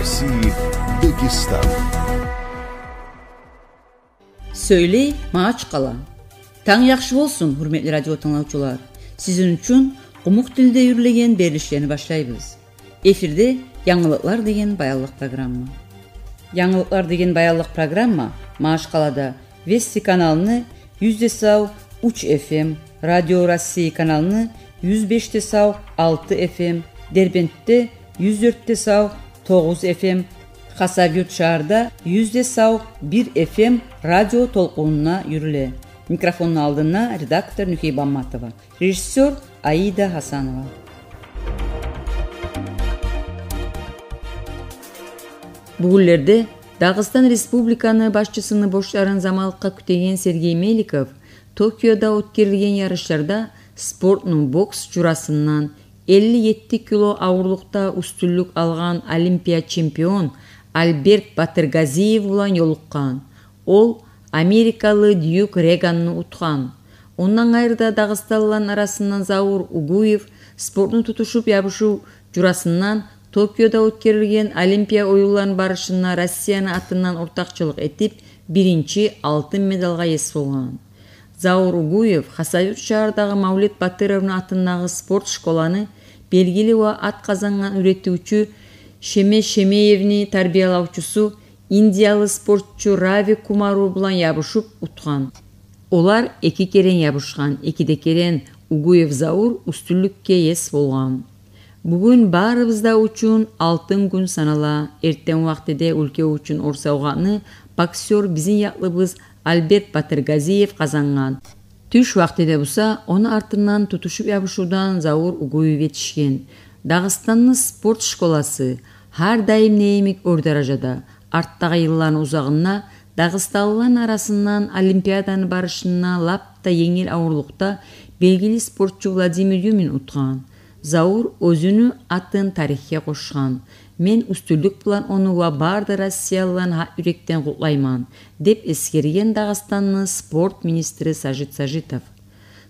России Дагестан. Söyle, maaş kala. Таң яхшы болсун, hürmetli радио тыңлаучулар. Sizin için Умук тилде yürüleyen берилиштерни баштайбыз. Эфирде Яңылыклар деген баялык программа. Яңылыклар деген баялык программа Maaş Kala'da Vesti kanalını 100 desav 3 FM, Radyo России kanalını 105 desav 6 FM, Derbent'te 104 desav 9 FM, Хасавют шаарда үзде сау 1 FM радио толкунуна үрүлө. Микрофондун алдына редактор Нүхейба режиссер Аида Хасанова. Бүгүнлерде Дағыстан Республиканы башчысыны боштарын замалыкка күтеген Сергей Меликов Токиода өткөрүлгөн ярышларда спорттун бокс журасынан 57 кило ауырлықта үстүнлүк алған олимпия чемпион альберт батыргазиев улан жолуккан ол америкалы Дюк реганны ұтқан. ондан айырда дағысталылан арасынан заур угуев спорттун тутушуп ябышуу журасынан токиодо өткөрүлгөн олимпия ойылан барышына россиянын атынан ортакчылык этип биринчи алтын медалга эс болгон заур угуев хасавюрт шаарындагы маулет батыровдун атындагы спорт школаны белгилүү ат казанган үйрөтүүчү шеме шемеевни тарбиялоочусу индиялы спортчу рави кумару булан ябышып уткан олар эки керен ябышкан экиде керен угуев заур үстүнлүккө эс болгон бүгүн баарыбызда үчүн алтын күн санала эртең убактыде өлкө үчүн уганы боксер биздин яклыбыз альберт батыргазиев казанган түш эле буса оны артынан тутушуп ябышуудан заур угуев жетишкен дагыстандын спорт школасы ар дайым неймик өр даражада арттагы жылдардын узагына дагыстанлылардын арасынан олимпиаданы барышына лапта еңел ауырлықта белгилүү спортчу владимир юмин уткан заур өзүнүн атын тарихке кошкон мен план онуға барды барды россиялан үректен құлайман» деп эскерген дағыстанны спорт министрі сажит сажитов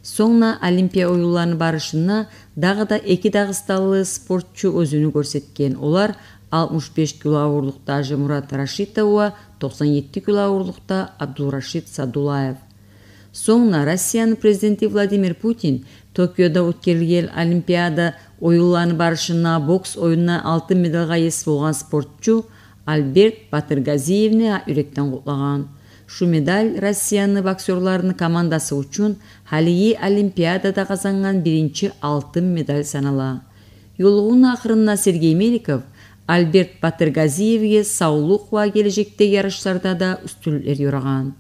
соңна олимпия оюларына барышына дағыда да эки дагыстанлы спортчу өзүнү олар 65 кг ауырлықта Жемурат Рашитова, 97 кг ауырлықта Абдулрашид Садулаев. Соңна Россияның президенті Владимир Путин Токиода өткерілген Олимпиада уюлланы барышына бокс оюнуна алтын медалга ээ болгон спортчу альберт батыргазиевни үректен құтлаған Шу медаль Россияны боксерларының командасы үшін халии Олимпиадада қазанған бірінші алтын медаль санала. жолугуунун ақырына Сергей Меликов Альберт Батыргазиевге саулық ва кележекте ярышларда да үстілер юраған.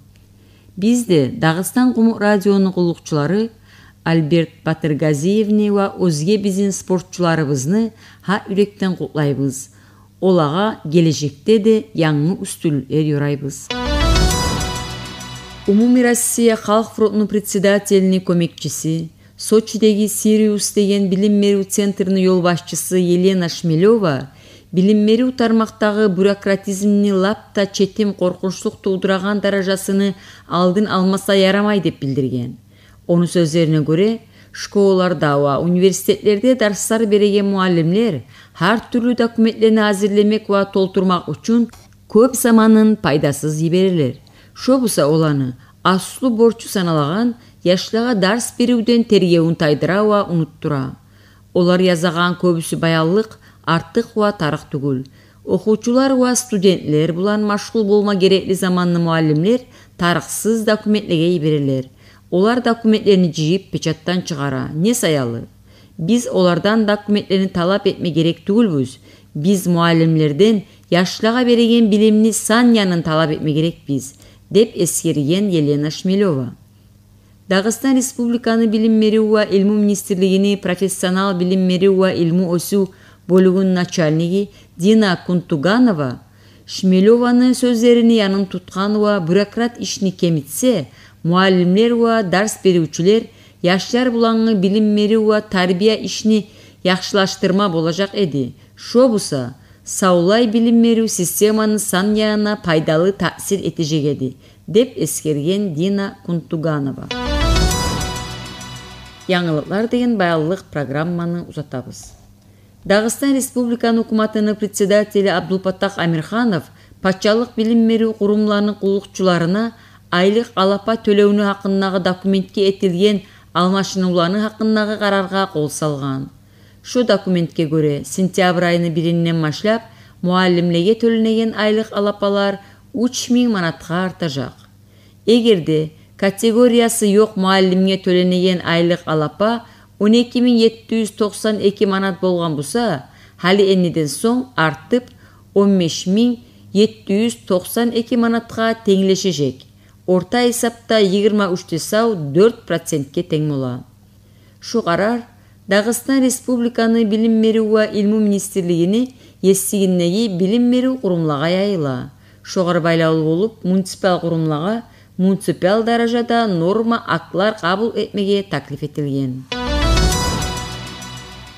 Бізді Дағыстан құмық радионың Альберт Батыргазиевне өзге бізін спортшыларыбызны ха үректен құтлайбыз. Олаға келешекте де яңы үстілер юрайбыз. Умуми Россия халық фронтының председателіне көмекшісі, Сочидегі Сириус деген білім беру центрінің Елена Шмелева білім беру тармақтағы бюрократизмні лапта четем қорқыншылық тудыраған даражасыны алдын алмаса ярамай деп білдірген Onun sözlerine göre şkoğularda университетлерде üniversitetlerde dersler beregen muallimler her türlü dokumentlerini hazırlamak ve doldurmak көп zamanın пайдасыз жиберилер шобуса оланы асылуу борчу саналаған яшылага дарс беруден тергөөүн тайдыра ва унуттура олар язаған көбүсү баялык артық ва тарык түгүл окуучулар ва студентлер булан машгул болма керекли заманны муаллимдер тарыксыз документтегей берилер Олар документлерін жиіп печаттан чығара, не саялы? Биз олардан документлерін талап етме керек түгіл Биз Біз муалімлерден яшылаға береген білімні санянын талап етме керек біз, деп ескерген Елена Шмелёва. Дағыстан Республиканы білім меруа ілму министерлігіні профессионал білім меруа ілму өсу бөлігін начальниги Дина Кунтуганова Шмелеваны сөздеріні яның тұтқануа бюрократ ішіні кемитсе муалимлер уа дарс берүүчүлер жаштар булаңы билим берүү уа тарбия ишини жакшылаштырма болажак эди шобуса саулай билим берүү системаны сан пайдалы пайдалуу таасир этежек эди деп эскерген дина кунтуганова Яңылықлар деген байалылық программаны узатабыз дагыстан республиканын укматынын председатели Абдулпатақ амирханов патшалык билим берүү курумларынын кулукчуларына айлық алапа төлөөнү хакындагы документке этилген алмашынууларны хакындагы қарарға қол салған. шу документке көре сентябрь айыны биринен машлап, муалімлеге төлінеген айлық алапалар үч манатқа манатка артажак эгерде категориясы жок муаллимге төленеген айлық алапа 12.792 манат болған болсо хали эмнеден соң артып 15.792 манатқа миң орта эсапта 23 сау 4 процентке тең була қарар, Дағыстан республиканы билим берүү илму министрлигини эстигиндеги билим берүү курумлага яйыла Шоғар байлаулы болып, муниципал курумлага муниципал даражада норма актлар қабыл әтмеге таклиф етілген.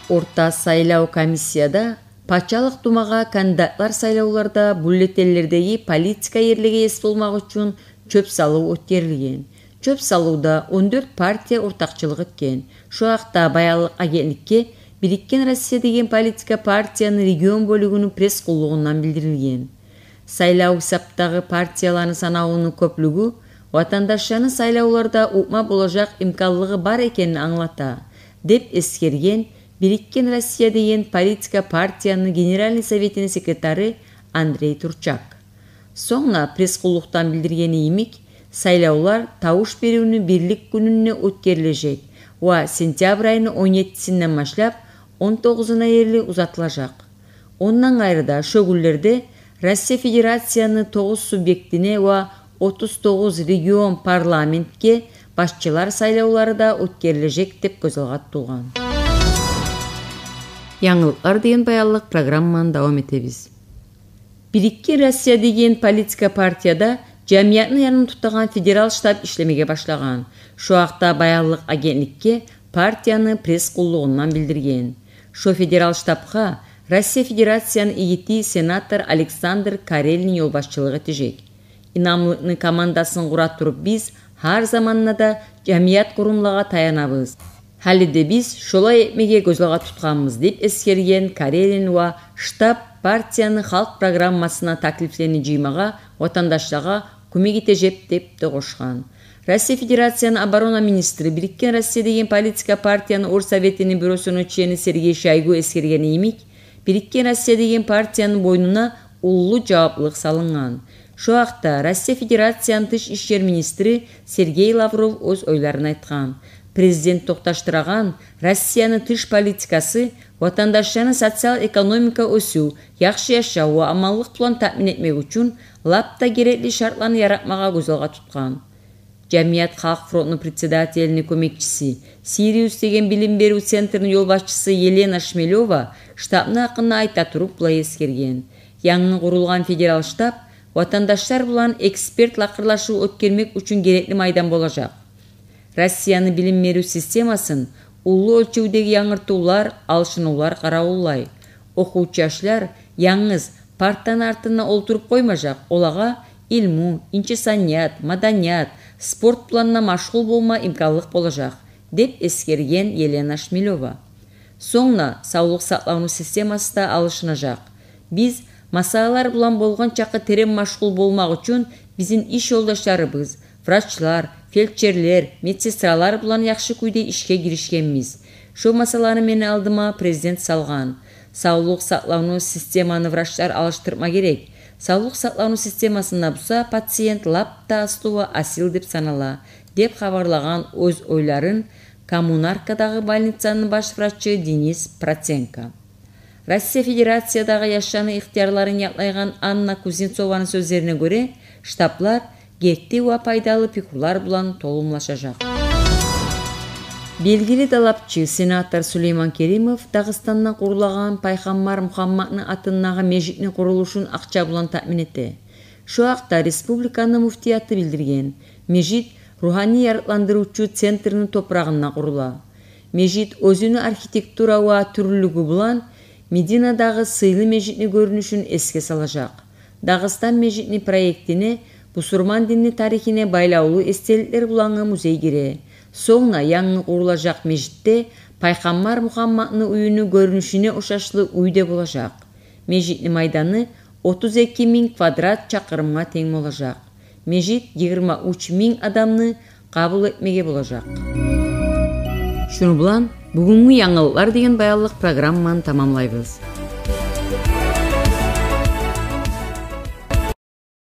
орта сайлау комиссияда пачалық думаға кандидатлар сайлауларда бюллетенлердеги политика ерлиги эс болмак үчүн чөп салуу өттерілген. чөп салууда 14 партия ортакчылык эткен убакта баялык агенттикке бириккен россия деген политика партиянын регион бөлүгүнүн пресс кулугунан билдирилген сайлау саптагы партиялардын санауунун көплүгү ватандаштардын сайлоолордо укма болажак имканлыгы бар экенин аңлата деп эскерген бириккен россия деген политика партиянын генеральный советинин секретары андрей турчак Соңна пресс құлықтан билдиргени имик, сайлаулар тауыш берүүнү бирлик күнүнө өткөрүлөчөк ва сентябрь айынын 17 жетисинен машлап, 19-уна ерлі узатылажак. Ондан айрыда шөгілерді Россия Федерацияны 9 субъектіне ва 39 регион парламентке башчылар сайлаулары да өткөрүлөчөк деп көз алгаттылган. Яңылыктар деген баялык программаны дауам этебиз. Бірікке Россия деген политика партияда jamiyatni yanım тұттаған федерал штаб ішлемеге башлаған. Шуақта баялық агентлікке партияны пресс куллугунан білдірген. Şu федерал штабқа Россия Федерацияны ийити сенатор Александр Карелин елбашчылығы тежек. Инамлықны командасын кура тұрып біз хар заманына да жамият курумлага таянабыз. Халиде биз шолай етмеге көзлаға деп эскерген Карелин уа штаб партияны халық программасына таклифтерин жыймага ватандаштарга көмек жеп деп да кошкон россия федерацияны оборона министри бириккен россия деген политика партиянын ор советинин бюросунун члени сергей Шайгу эскерген иймик бириккен россия деген партиянын бойнына улуу жауаплық салынган ошол убакта россия федерациянын тыш иштер министри сергей лавров өз ойларын айткан президент тұраған Россияны тыш политикасы ватандаштардын социал экономика өсу жакшы жашоо жа, амаллык план таамин үшін лапта керекли шартларны яратмаға көз алға тұтқан жамият халық фронтунун председателинин көмекшісі сириус деген билим берүү центринин жол елена шмелева штабны акырына айта туруп былай эскерген жаңы курулган федерал штаб ватандаштар булан эксперт лакырлашуу өткөрмөк үчүн керекли майдан болажак россияны билим берүү системасын улуу өлчөүдөгү яңыртуулар алшынуулар караулай окуучу жаштар яңыз парттан артына олтуруп коймажак олага илму инчисаният маданият спорт планына машгул болма имканлык болажак деп эскерген елена шмелева соңна саулық саклануу системасы да Біз масалар масалалар болған чақы терем терең машгул болмак үчүн биздин иш жолдоштарыбыз врачлар фельдшерлер медсестралар бұлан яқшы күйде ішке керішкеніміз. Шо масаланы мені алдыма президент салған. саулық сатлауны системаны врачтар алыштырма керек саулық сатлауны системасында бұса пациент лапта астуы асил деп санала деп хабарлаган өз ойларын коммунаркадағы больницанын баш врачы денис проценко россия Федерациядағы яшаны иқтиярларын яқлайған анна кузнецованын сөздеріне көре, штаблар уа пайдалы бұлан булан толумлашажак Белгілі талапчы сенатор сулейман керимов дагыстандан курулаган пайхаммар мухаммаддын атындагы мешиттин курулушун акча булан таамин этти Шуақта акта республиканын муфтияты билдирген межит руханий ярыкландыруучу центрінің топурагына курула межит өзүнүн архитектура уа түрлүлүгү булан мединадагы сыйлы межитин көрүнүшүн эске салажак дагыстан межитини проектини Бусурман дини тарихине байлаулуу эстеликтер буланган музей кире. Соңна яңы курулажак мешітте пайгамбар Мухаммадны үйінің көрүнүшүнө ушашлы үйде болажак. Мешитни майданы 32 миң квадрат чакырымга тең болажак. Мешит 23 миң адамны кабыл этмеге болажак. Шуну булан бүгүнкү яңылыклар деген баялык программаны тамамлайбыз.